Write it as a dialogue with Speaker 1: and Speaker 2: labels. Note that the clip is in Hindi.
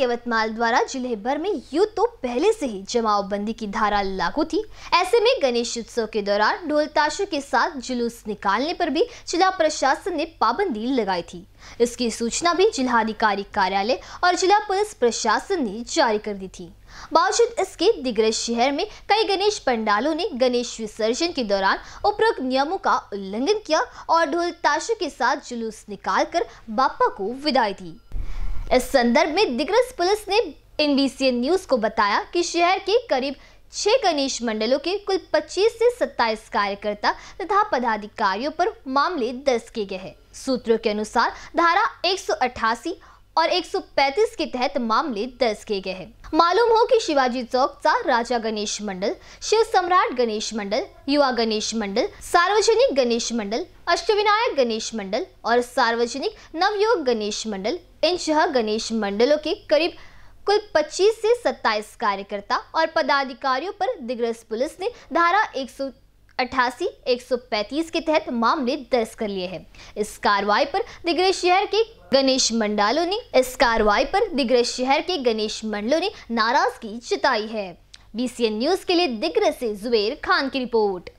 Speaker 1: यवतमाल द्वारा जिले भर में यू तो पहले से ही जमावबंदी की धारा लागू थी ऐसे में गणेश उत्सव के दौरान ढोलताशों के साथ जुलूस निकालने पर भी जिला प्रशासन ने पाबंदी लगाई थी इसकी सूचना भी जिलाधिकारी कार्यालय और जिला पुलिस प्रशासन ने जारी कर दी थी बावजूद इसके दिग्रज शहर में कई गणेश पंडालों ने गणेश विसर्जन के दौरान उपरोक्त नियमों का उल्लंघन किया और ढोलताशों के साथ जुलूस निकालकर बापा को विदाई दी इस संदर्भ में दिग्रस पुलिस ने एनबीसीएन न्यूज को बताया कि शहर के करीब छह गणेश मंडलों के कुल 25 से 27 कार्यकर्ता तथा पदाधिकारियों पर मामले दर्ज किए गए हैं सूत्रों के अनुसार धारा एक और 135 के तहत मामले दर्ज किए गए हैं मालूम हो कि शिवाजी चौक का राजा गणेश मंडल शिव सम्राट गणेश मंडल युवा गणेश मंडल सार्वजनिक गणेश मंडल अष्टविनायक गणेश मंडल और सार्वजनिक नवयोग गणेश मंडल इन छह गणेश मंडलों के करीब कुल 25 से 27 कार्यकर्ता और पदाधिकारियों पर दिग्रस पुलिस ने धारा एक अठासी एक के तहत मामले दर्ज कर लिए हैं इस कार्रवाई पर दिग्रस शहर के गणेश मंडलों ने इस कार्रवाई पर दिग्रस शहर के गणेश मंडलों ने नाराजगी जताई है बीसीएन न्यूज के लिए दिग्रस से जुबेर खान की रिपोर्ट